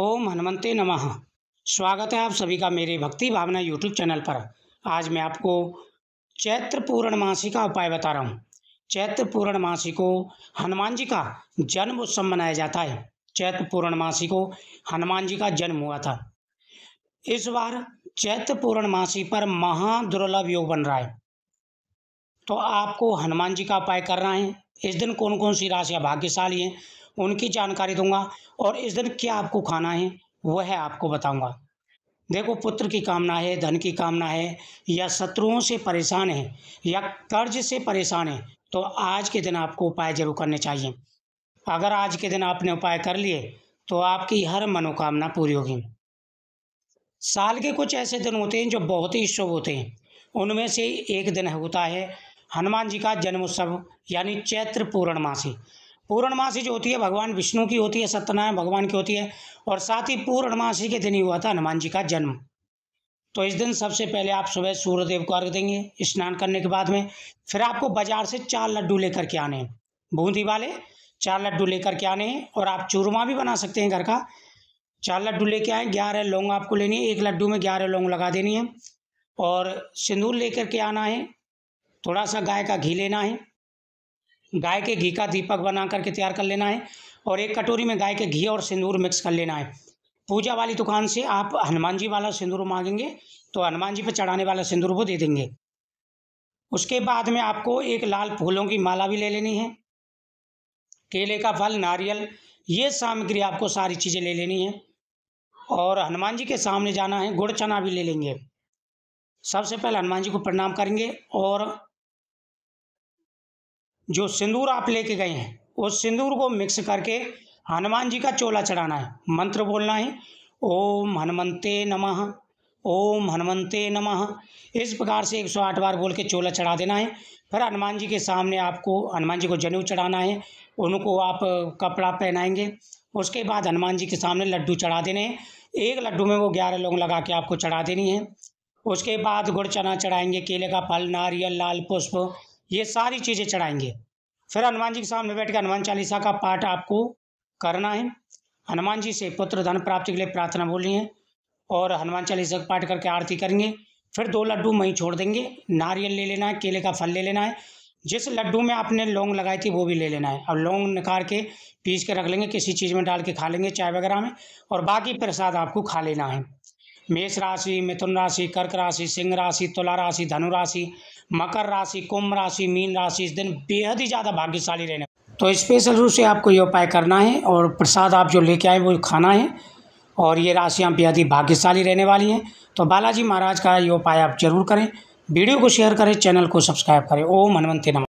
ओम हनुमते नमः स्वागत है आप सभी का मेरे भक्ति भावना यूट्यूब चैनल पर आज मैं आपको चैत्र पूर्णमासी का उपाय बता रहा हूँ चैत्र पूर्णमासी को हनुमान जी का जन्म उत्सव मनाया जाता है चैत्र पूर्णमासी को हनुमान जी का जन्म हुआ था इस बार चैत्र पूर्णमासी पर महा दुर्लभ योग बन रहा है तो आपको हनुमान जी का उपाय करना है इस दिन कौन कौन सी राशियाँ भाग्यशाली हैं उनकी जानकारी दूंगा और इस दिन क्या आपको खाना है वह आपको बताऊंगा देखो पुत्र की कामना है धन की कामना है या शत्रुओं से परेशान है या कर्ज से परेशान है तो आज के दिन आपको उपाय जरूर करने चाहिए अगर आज के दिन आपने उपाय कर लिए तो आपकी हर मनोकामना पूरी होगी साल के कुछ ऐसे दिन होते हैं जो बहुत ही शुभ होते हैं उनमें से एक दिन होता है हनुमान जी का जन्मोत्सव यानी चैत्र पूर्णमासी पूर्णमासी जो होती है भगवान विष्णु की होती है सत्यनारायण भगवान की होती है और साथ ही पूर्णमासी के दिन ही हुआ था हनुमान जी का जन्म तो इस दिन सबसे पहले आप सुबह सूर्यदेव को अर्घ देंगे स्नान करने के बाद में फिर आपको बाजार से चार लड्डू लेकर के आने हैं बूंदी वाले चार लड्डू लेकर के आने हैं और आप चूरमा भी बना सकते हैं घर का चार लड्डू लेके आए ग्यारह लौंग आपको लेनी है एक लड्डू में ग्यारह लौंग लगा देनी है और सिंदूर लेकर के आना है थोड़ा सा गाय का घी लेना है गाय के घी का दीपक बना करके तैयार कर लेना है और एक कटोरी में गाय के घी और सिंदूर मिक्स कर लेना है पूजा वाली दुकान से आप हनुमान जी वाला सिंदूर मांगेंगे तो हनुमान जी पर चढ़ाने वाला सिंदूर वो दे देंगे उसके बाद में आपको एक लाल फूलों की माला भी ले लेनी है केले का फल नारियल ये सामग्री आपको सारी चीज़ें ले लेनी है और हनुमान जी के सामने जाना है गुड़ चना भी ले लेंगे सबसे पहले हनुमान जी को प्रणाम करेंगे और जो सिंदूर आप लेके गए हैं उस सिंदूर को मिक्स करके हनुमान जी का चोला चढ़ाना है मंत्र बोलना है ओम हनुमंते नमः ओम हनुमंते नमः इस प्रकार से 108 बार बोल के चोला चढ़ा देना है फिर हनुमान जी के सामने आपको हनुमान जी को जनेऊ चढ़ाना है उनको आप कपड़ा पहनाएंगे उसके बाद हनुमान जी के सामने लड्डू चढ़ा देने हैं एक लड्डू में वो ग्यारह लोग लगा के आपको चढ़ा देनी है उसके बाद गुड़ चना चढ़ाएंगे केले का फल नारियल लाल पुष्प ये सारी चीज़ें चढ़ाएंगे फिर हनुमान जी के सामने बैठ के हनुमान चालीसा का पाठ आपको करना है हनुमान जी से पुत्र धन प्राप्ति के लिए प्रार्थना बोलनी है और हनुमान चालीसा का पाठ करके आरती करेंगे फिर दो लड्डू वहीं छोड़ देंगे नारियल ले लेना है केले का फल ले लेना है जिस लड्डू में आपने लौंग लगाई थी वो भी ले लेना है अब लौंग निकाल के पीस के रख लेंगे किसी चीज़ में डाल के खा लेंगे चाय वगैरह में और बाकी प्रसाद आपको खा लेना है मेष राशि मिथुन राशि कर्क राशि सिंह राशि तुला राशि धनु राशि मकर राशि कुंभ राशि मीन राशि इस दिन बेहद ही ज़्यादा भाग्यशाली रहने तो स्पेशल रूप से आपको ये उपाय करना है और प्रसाद आप जो लेके आए वो खाना है और ये राशियाँ बेहद ही भाग्यशाली रहने वाली हैं तो बालाजी महाराज का ये उपाय आप जरूर करें वीडियो को शेयर करें चैनल को सब्सक्राइब करें ओम हनुमंते नमः